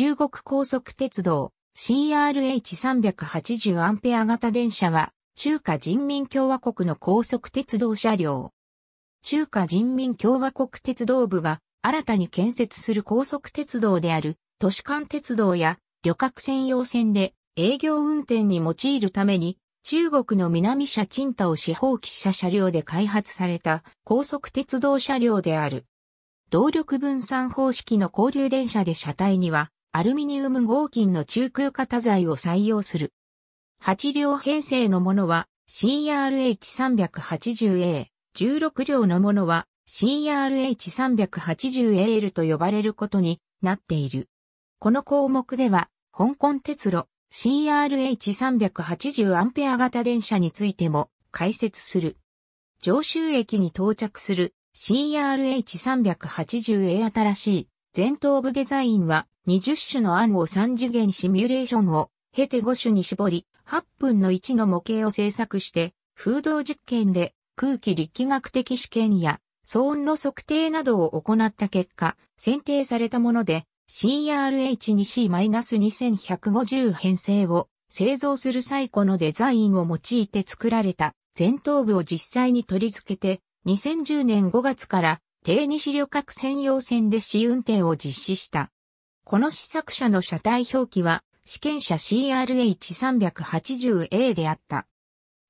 中国高速鉄道 CRH380 アンペア型電車は中華人民共和国の高速鉄道車両。中華人民共和国鉄道部が新たに建設する高速鉄道である都市間鉄道や旅客専用線で営業運転に用いるために中国の南社賃貸を司法汽車車両で開発された高速鉄道車両である。動力分散方式の交流電車で車体にはアルミニウム合金の中空型材を採用する。8両編成のものは CRH380A、16両のものは CRH380AL と呼ばれることになっている。この項目では、香港鉄路 CRH380 アンペア型電車についても解説する。上州駅に到着する CRH380A 新しい前頭部デザインは20種の案を3次元シミュレーションを経て5種に絞り、8分の1の模型を制作して、風洞実験で空気力学的試験や騒音の測定などを行った結果、選定されたもので CRH2C-2150 編成を製造する最古のデザインを用いて作られた前頭部を実際に取り付けて2010年5月から低西旅客専用線で試運転を実施した。この試作車の車体表記は、試験車 CRH380A であった。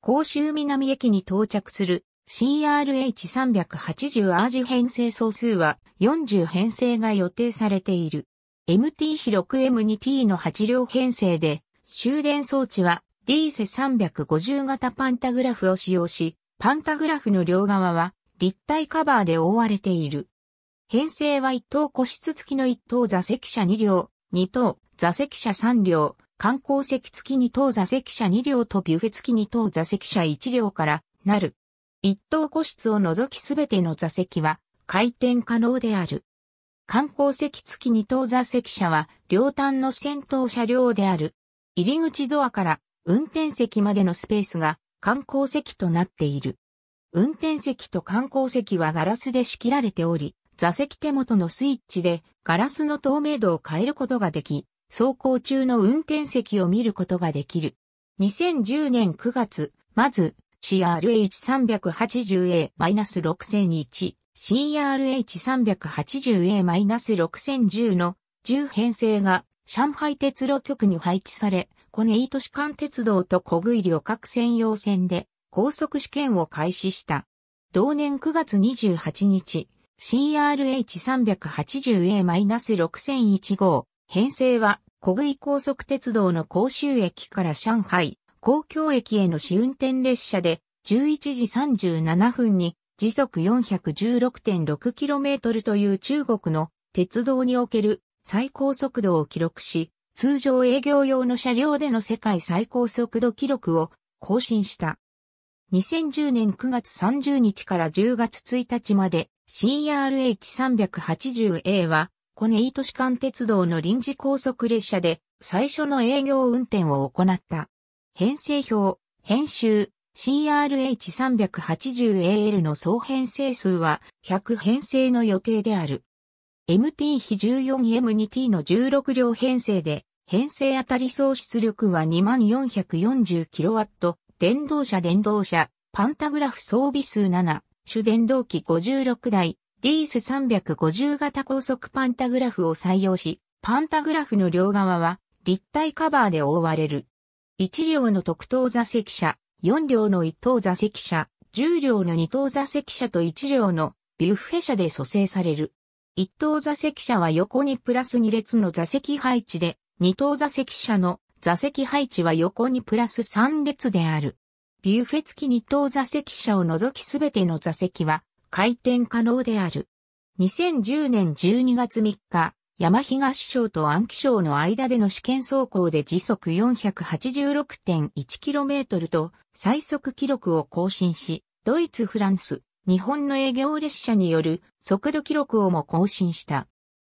甲州南駅に到着する CRH380 アージ編成総数は40編成が予定されている。MT 広 6M2T の8両編成で、終電装置は D セ350型パンタグラフを使用し、パンタグラフの両側は立体カバーで覆われている。編成は1等個室付きの1等座席車2両、2等座席車3両、観光席付き2等座席車2両とビュフェ付き2等座席車1両からなる。1等個室を除きすべての座席は回転可能である。観光席付き2等座席車は両端の先頭車両である。入り口ドアから運転席までのスペースが観光席となっている。運転席と観光席はガラスで仕切られており、座席手元のスイッチでガラスの透明度を変えることができ、走行中の運転席を見ることができる。2010年9月、まず CRH380A-6001、CRH380A-6010 の10編成が上海鉄路局に配置され、コネイ都市間鉄道と小食い旅客専用線で高速試験を開始した。同年9月28日、CRH380A-6001 号、編成は、小食い高速鉄道の甲州駅から上海、公共駅への試運転列車で、11時37分に、時速 416.6km という中国の鉄道における最高速度を記録し、通常営業用の車両での世界最高速度記録を更新した。2010年9月30日から10月1日まで CRH380A は、コネイト市間鉄道の臨時高速列車で最初の営業運転を行った。編成表、編集、CRH380AL の総編成数は100編成の予定である。MT 比 14M2T の16両編成で、編成あたり総出力は 2440kW 電動車電動車、パンタグラフ装備数7、主電動機56台、ディース350型高速パンタグラフを採用し、パンタグラフの両側は立体カバーで覆われる。1両の特等座席車、4両の1等座席車、10両の2等座席車と1両のビュッフェ車で組成される。1等座席車は横にプラス2列の座席配置で、2等座席車の座席配置は横にプラス3列である。ビュッフェ付き二等座席車を除きすべての座席は回転可能である。2010年12月3日、山東省と安徽省の間での試験走行で時速 486.1km と最速記録を更新し、ドイツ、フランス、日本の営業列車による速度記録をも更新した。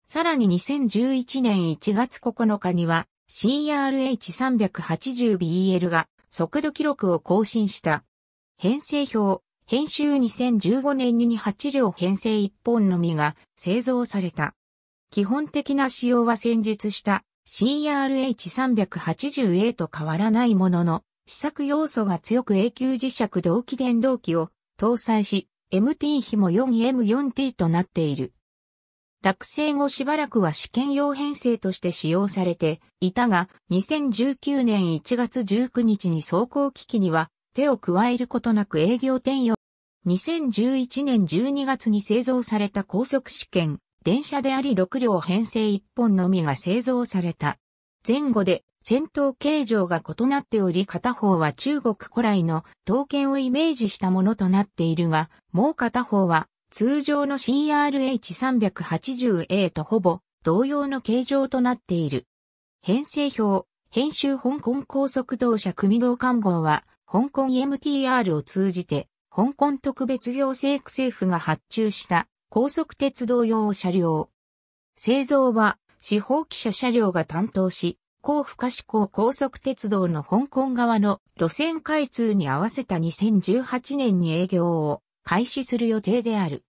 さらに2011年1月9日には CRH380BL が速度記録を更新した。編成表、編集2015年に8両編成1本のみが製造された。基本的な仕様は先日した CRH380A と変わらないものの、試作要素が強く永久磁石同期電動機を搭載し、MT 比も 4M4T となっている。落成後しばらくは試験用編成として使用されていたが、2019年1月19日に走行機器には手を加えることなく営業転用。2011年12月に製造された高速試験、電車であり6両編成1本のみが製造された。前後で戦闘形状が異なっており片方は中国古来の刀剣をイメージしたものとなっているが、もう片方は通常の CRH380A とほぼ同様の形状となっている。編成表、編集香港高速道車組道看号は、香港 MTR を通じて、香港特別行政区政府が発注した高速鉄道用車両。製造は、司法記者車両が担当し、高不可思考高速鉄道の香港側の路線開通に合わせた2018年に営業を開始する予定である。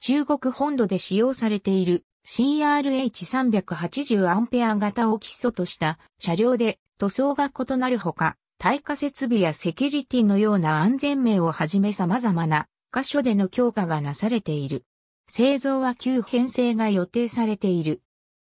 中国本土で使用されている CRH380 アンペア型を基礎とした車両で塗装が異なるほか、耐火設備やセキュリティのような安全面をはじめ様々な箇所での強化がなされている。製造は急編成が予定されている。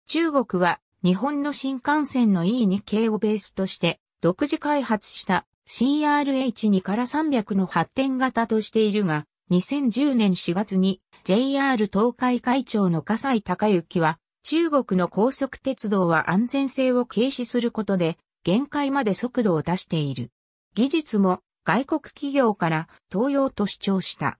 中国は日本の新幹線の E2 系をベースとして独自開発した CRH2 から300の発展型としているが、2010年4月に JR 東海会長の笠井隆之は、中国の高速鉄道は安全性を軽視することで、限界まで速度を出している。技術も外国企業から東洋と主張した。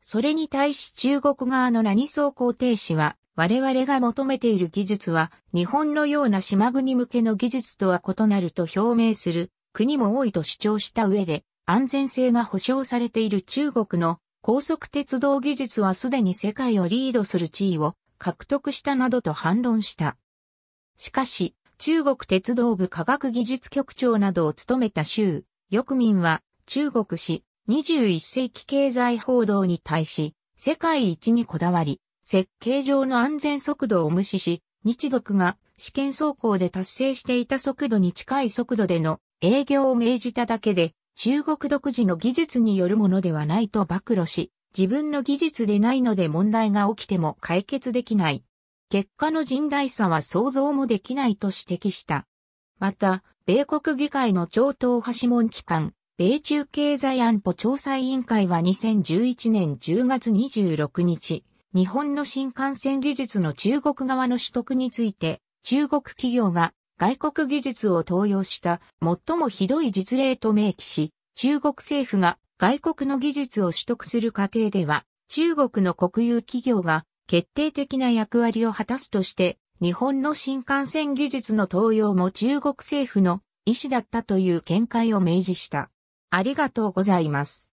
それに対し中国側の何走行停止は、我々が求めている技術は、日本のような島国向けの技術とは異なると表明する国も多いと主張した上で、安全性が保障されている中国の高速鉄道技術はすでに世界をリードする地位を獲得したなどと反論した。しかし、中国鉄道部科学技術局長などを務めた州、翼民は、中国史21世紀経済報道に対し、世界一にこだわり、設計上の安全速度を無視し、日独が試験走行で達成していた速度に近い速度での営業を命じただけで、中国独自の技術によるものではないと暴露し、自分の技術でないので問題が起きても解決できない。結果の甚大さは想像もできないと指摘した。また、米国議会の超党派諮問機関、米中経済安保調査委員会は2011年10月26日、日本の新幹線技術の中国側の取得について、中国企業が外国技術を投用した最もひどい実例と明記し、中国政府が外国の技術を取得する過程では、中国の国有企業が決定的な役割を果たすとして、日本の新幹線技術の登用も中国政府の意思だったという見解を明示した。ありがとうございます。